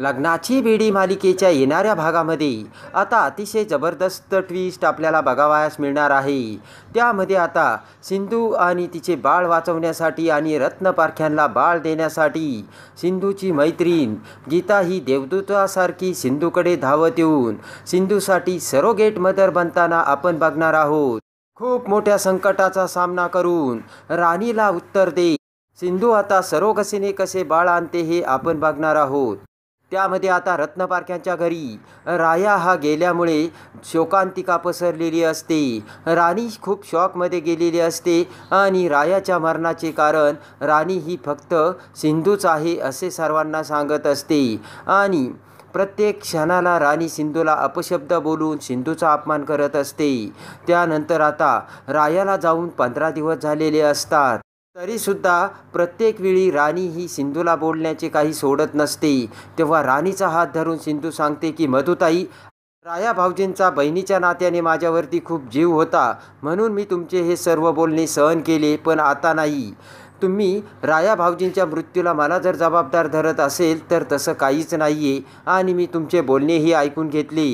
लग्नाची बेडी मालिकेच्या येणाऱ्या भागामध्ये आता अतिशय जबरदस्त ट्विस्ट आपल्याला बघावयास मिळणार आहे त्यामध्ये आता सिंधू आणि तिचे बाळ वाचवण्यासाठी आणि रत्नपारख्यांना बाळ देण्यासाठी सिंधूची मैत्रीण गीता ही देवदूतासारखी सिंधूकडे धावत येऊन सिंधूसाठी सरोगेट मदर बनताना आपण बघणार आहोत खूप मोठ्या संकटाचा सामना करून राणीला उत्तर दे सिंधू आता सरोगसीने कसे बाळ आणते हे आपण बघणार आहोत त्यामध्ये आता रत्नपारख्यांच्या घरी राया हा गेल्यामुळे शोकांतिका पसरलेली असते राणी खूप शॉकमध्ये गेलेली असते आणि रायाच्या मरणाचे कारण राणी ही फक्त सिंधूच आहे असे सर्वांना सांगत असते आणि प्रत्येक क्षणाला राणी सिंधूला अपशब्द बोलून सिंधूचा अपमान करत असते त्यानंतर आता रायाला जाऊन पंधरा दिवस झालेले असतात तरीसुद्धा प्रत्येक वेळी राणी ही सिंधूला बोलण्याचे काही सोडत नसते तेव्हा राणीचा हात धरून सिंधू सांगते की मधुताई राया भाऊजींचा बहिणीच्या नात्याने माझ्यावरती खूप जीव होता म्हणून मी तुमचे हे सर्व बोलणे सहन केले पण आता नाही तुम्ही राया भाऊजींच्या मृत्यूला मला जर जबाबदार धरत असेल तर तसं काहीच नाही आहे आणि मी तुमचे बोलणेही ऐकून घेतले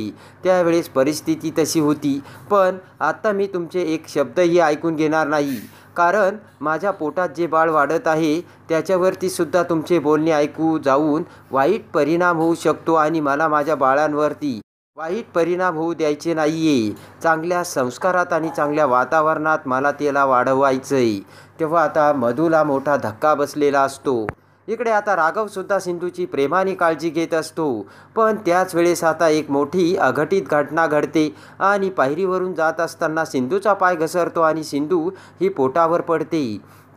त्यावेळेस परिस्थिती तशी होती पण आता मी तुमचे एक शब्दही ऐकून घेणार नाही कारण माझ्या पोटात जे बाळ वाढत आहे त्याच्यावरती सुद्धा तुमचे बोलणे ऐकू जाऊन वाईट परिणाम होऊ शकतो आणि मला माझ्या बाळांवरती वाईट परिणाम होऊ द्यायचे नाही आहे चांगल्या संस्कारात आणि चांगल्या वातावरणात मला त्याला वाढवायचं आहे तेव्हा आता मधूला मोठा धक्का बसलेला असतो इकडे आता राघवसुद्धा सिंधूची प्रेमाने काळजी घेत असतो पण त्याच वेळेस आता एक मोठी अघटित घटना घडते आणि पायरीवरून जात असताना सिंधूचा पाय घसरतो आणि सिंधू ही पोटावर पडते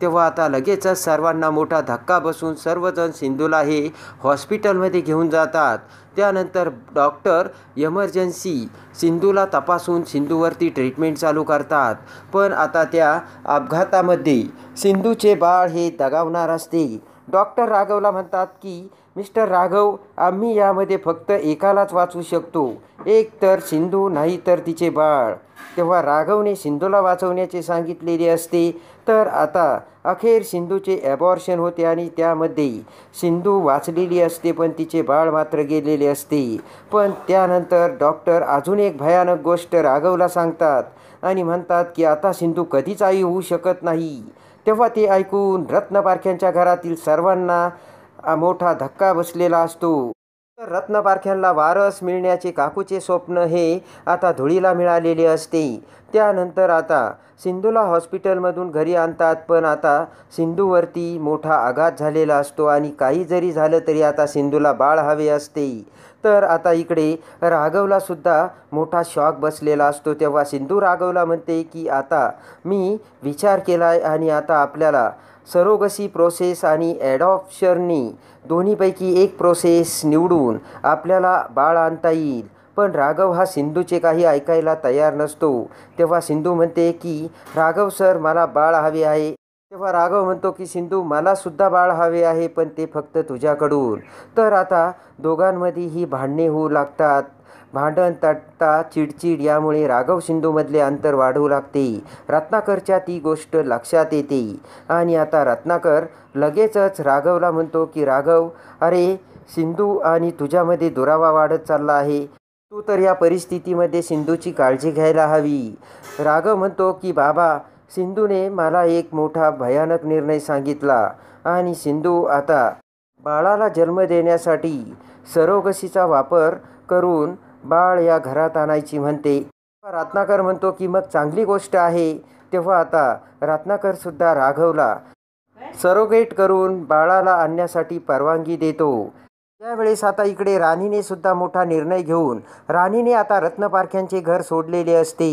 तेव्हा आता लगेचच सर्वांना मोठा धक्का बसून सर्वजण सिंधूला हे हॉस्पिटलमध्ये घेऊन जातात त्यानंतर डॉक्टर एमर्जन्सी सिंधूला तपासून सिंधूवरती ट्रीटमेंट चालू करतात पण आता त्या अपघातामध्ये सिंधूचे बाळ हे दगावणार असते डॉक्टर राघवला म्हणतात की मिस्टर राघव आम्ही यामध्ये फक्त एकालाच वाचवू शकतो एक तर सिंधू नाही तर तिचे बाळ तेव्हा राघवने सिंधूला वाचवण्याचे सांगितलेले असते तर आता अखेर सिंधूचे ॲबॉर्शन होते आणि त्यामध्ये सिंधू वाचलेली असते पण तिचे बाळ मात्र गेलेले असते पण त्यानंतर डॉक्टर अजून एक भयानक गोष्ट राघवला सांगतात आणि म्हणतात की आता सिंधू कधीच आई होऊ शकत नाही तेव्हा ते ऐकून रत्नपारख्यांच्या घरातील सर्वांना मोठा धक्का बसलेला असतो तर रत्नपारख्यांना वारस मिळण्याचे काकूचे स्वप्न हे आता धुळीला मिळालेले असते त्यानंतर आता सिंधूला हॉस्पिटलमधून घरी आणतात पण आता सिंधूवरती मोठा आघात झालेला असतो आणि काही जरी झालं तरी आता सिंधूला बाळ हवे असते तर आता इकडे राघवलासुद्धा मोठा शॉक बसलेला असतो तेव्हा सिंधू राघवला म्हणते की आता मी विचार केला आहे आणि आता आपल्याला सरोगसी प्रोसेस आणि ॲडॉप्शननी दोन्हीपैकी एक प्रोसेस निवडून आपल्याला बाळ आणता येईल पण राघव हा सिंधूचे काही ऐकायला तयार नसतो तेव्हा सिंधू म्हणते की राघव सर मला बाळ हवे आहे तेव्हा राघव म्हणतो की सिंधू मला सुद्धा बाळ हवे आहे पण ते फक्त तुझ्याकडून तर आता दोघांमध्ये ही भांडणे होऊ लागतात भांडण तटता चिडचिड यामुळे राघव सिंधूमधले अंतर वाढू लागते रत्नाकरच्या ती गोष्ट लक्षात येते आणि आता रत्नाकर लगेचच राघवला म्हणतो की राघव अरे सिंधू आणि तुझ्यामध्ये दुरावा वाढत चालला आहे तू तर या परिस्थितीमध्ये सिंधूची काळजी घ्यायला हवी राघव म्हणतो की बाबा सिंधूने मला एक मोठा भयानक निर्णय सांगितला आणि सिंधू आता बाळाला जन्म देण्यासाठी सरोगसीचा वापर करून बाळ या घरात आणायची म्हणते रत्नाकर म्हणतो की मग चांगली गोष्ट आहे तेव्हा आता रत्नाकर सुद्धा राघवला सरोगेट करून बाळाला आणण्यासाठी परवानगी देतो त्यावेळेस आता इकडे राणीने सुद्धा मोठा निर्णय घेऊन राणीने आता रत्नपारख्यांचे घर सोडलेले असते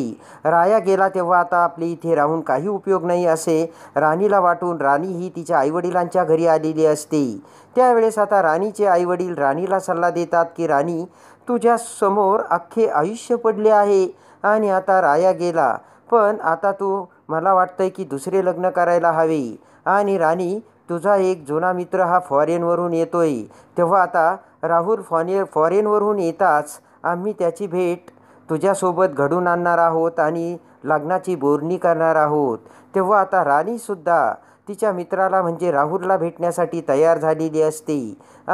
राया गेला तेव्हा आता आपली इथे राहून काही उपयोग नाही असे राणीला वाटून राणी ही तिच्या आईवडिलांच्या घरी आलेली असते त्यावेळेस आता राणीचे आईवडील राणीला सल्ला देतात की राणी तुझ्या समोर अख्खे आयुष्य पडले आहे आणि आता राया गेला पण आता तू मला वाटतंय की दुसरे लग्न करायला हवे आणि राणी तुझा एक जुना मित्र हा फॉरेनवरून येतोय तेव्हा आता राहुल फॉने फॉरेनवरून येताच आम्ही त्याची भेट तुझ्यासोबत घडून आणणार आहोत आणि लग्नाची बोलणी करणार आहोत तेव्हा आता राणीसुद्धा तिच्या मित्राला म्हणजे राहुलला भेटण्यासाठी तयार झालेली असते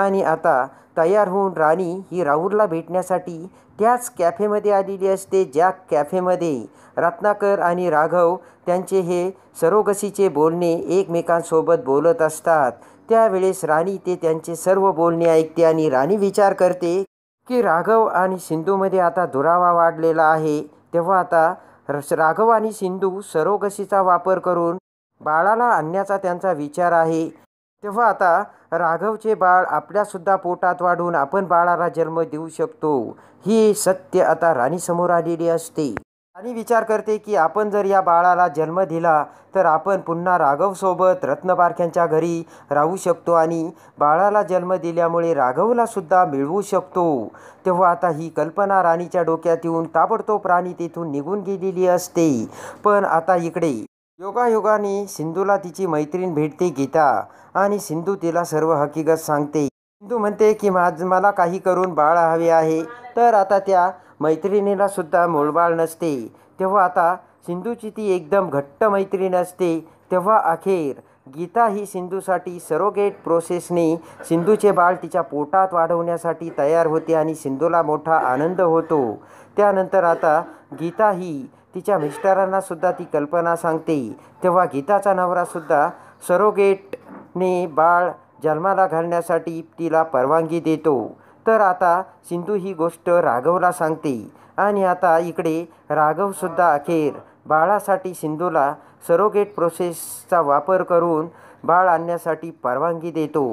आणि आता तयार होऊन राणी ही राहुलला भेटण्यासाठी त्याच कॅफेमध्ये आलेली असते ज्या कॅफेमध्ये रत्नाकर आणि राघव त्यांचे हे सरोगसीचे बोलणे एकमेकांसोबत बोलत असतात त्यावेळेस राणी ते त्यांचे सर्व बोलणे ऐकते आणि राणी विचार करते की राघव आणि सिंधूमध्ये आता दुरावा वाढलेला आहे तेव्हा आता राघव आणि सिंधू सरोगसीचा वापर करून बाळाला आणण्याचा त्यांचा विचार आहे तेव्हा आता राघवचे बाळ आपल्यासुद्धा पोटात वाढून आपण बाळाला जन्म देऊ शकतो ही सत्य आता राणीसमोर आलेली असते आणि विचार करते की आपण जर या बाळाला जन्म दिला तर आपण पुन्हा राघवसोबत रत्नबारख्यांच्या घरी राहू शकतो आणि बाळाला जन्म दिल्यामुळे राघवलासुद्धा मिळवू शकतो तेव्हा आता ही कल्पना राणीच्या डोक्यात येऊन ताबडतोब राणी तिथून निघून गेलेली असते पण आता इकडे योगायोगाने सिंधूला तिची मैत्रीण भेटते गीता आणि सिंधू तिला सर्व हकीकत सांगते सिंधू म्हणते की माझ मला काही करून बाळ हवे आहे तर आता त्या मैत्रिणीला सुद्धा मूळबाळ नसते तेव्हा आता सिंधूची ती एकदम घट्ट मैत्रीण असते तेव्हा अखेर गीता ही सिंधूसाठी सरोगेट प्रोसेसने सिंधूचे बाळ तिच्या पोटात वाढवण्यासाठी तयार होते आणि सिंधूला मोठा आनंद होतो त्यानंतर आता गीता ही तिच्या मिस्टरांनासुद्धा ती कल्पना सांगते तेव्हा गीताचा नवरासुद्धा सरोगेटने बाळ जन्माला घालण्यासाठी तिला परवानगी देतो तर आता सिंधू ही गोष्ट राघवला सांगते आणि आता इकडे राघवसुद्धा अखेर बाळासाठी सिंधूला सरोगेट प्रोसेसचा वापर करून बाळ आणण्यासाठी परवानगी देतो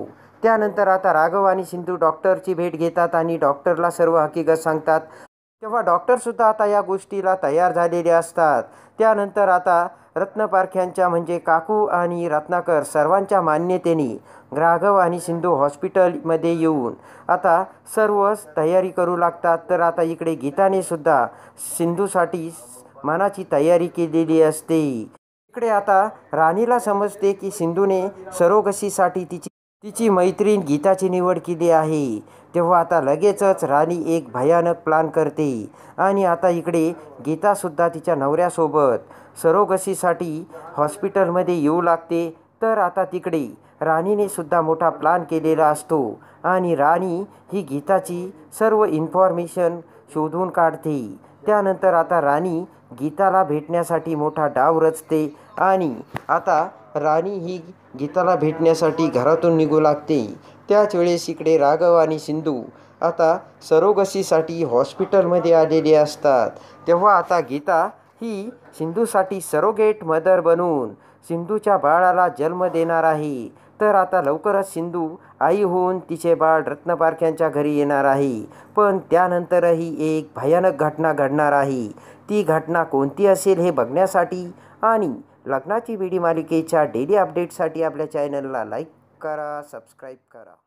त्यानंतर आता राघव आणि सिंधू डॉक्टरची भेट घेतात आणि डॉक्टरला सर्व हकीकत सांगतात तेव्हा डॉक्टरसुद्धा आता या गोष्टीला तयार झालेले असतात त्यानंतर आता रत्नपारख्यांच्या म्हणजे काकू आणि रत्नाकर सर्वांच्या मान्यतेने राघव आणि सिंधू हॉस्पिटलमध्ये येऊन आता सर्वच तयारी करू लागतात तर आता इकडे गीताने सुद्धा सिंधूसाठी मनाची तयारी केलेली असते इकडे आता राणीला समजते की सिंधूने सरोगसीसाठी तिची तिची मैत्रीण गीताची निवड केली आहे तेव्हा आता लगेचच राणी एक भयानक प्लान करते आणि आता इकडे गीतासुद्धा तिच्या नवऱ्यासोबत सरोगसीसाठी हॉस्पिटलमध्ये येऊ लागते तर आता तिकडे राणीनेसुद्धा सुद्धा मोठा प्लान केलेला असतो आणि राणी ही गीताची सर्व इन्फॉर्मेशन शोधून काढते त्यानंतर आता राणी गीताला भेटण्यासाठी मोठा डाव रचते आणि आता राणी ही गीताला भेटण्यासाठी घरातून निघू लागते त्याच वेळेस इकडे राघव आणि सिंधू आता सरोगसीसाठी हॉस्पिटलमध्ये आलेली असतात तेव्हा आता गीता ही सिंधूसाठी सरोगेट मदर बनून सिंधूच्या बाळाला जन्म देणार आहे तर आता लवकरच सिंधू आई होऊन तिचे बाळ रत्नपारख्यांच्या घरी येणार आहे पण त्यानंतरही एक भयानक घटना घडणार आहे ती घटना कोणती असेल हे बघण्यासाठी आणि लग्नाची व्हिडिओ मालिकेच्या डेली अपडेटसाठी आपल्या चॅनलला लाईक करा सबस्क्राईब करा